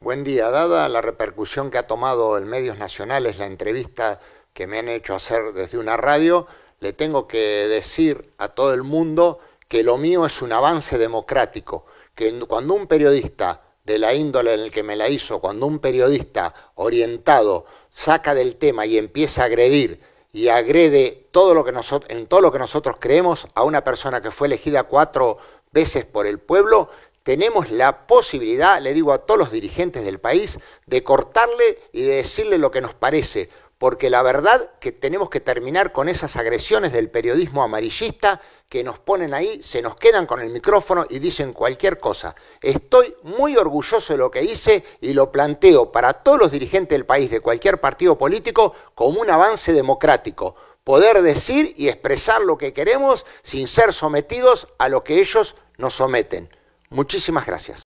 Buen día. Dada la repercusión que ha tomado en medios nacionales la entrevista que me han hecho hacer desde una radio, le tengo que decir a todo el mundo que lo mío es un avance democrático, que cuando un periodista de la índole en el que me la hizo, cuando un periodista orientado saca del tema y empieza a agredir y agrede todo lo que nosotros, en todo lo que nosotros creemos a una persona que fue elegida cuatro veces por el pueblo, tenemos la posibilidad, le digo a todos los dirigentes del país, de cortarle y de decirle lo que nos parece, porque la verdad que tenemos que terminar con esas agresiones del periodismo amarillista que nos ponen ahí, se nos quedan con el micrófono y dicen cualquier cosa. Estoy muy orgulloso de lo que hice y lo planteo para todos los dirigentes del país de cualquier partido político como un avance democrático, poder decir y expresar lo que queremos sin ser sometidos a lo que ellos nos someten. Muchísimas gracias.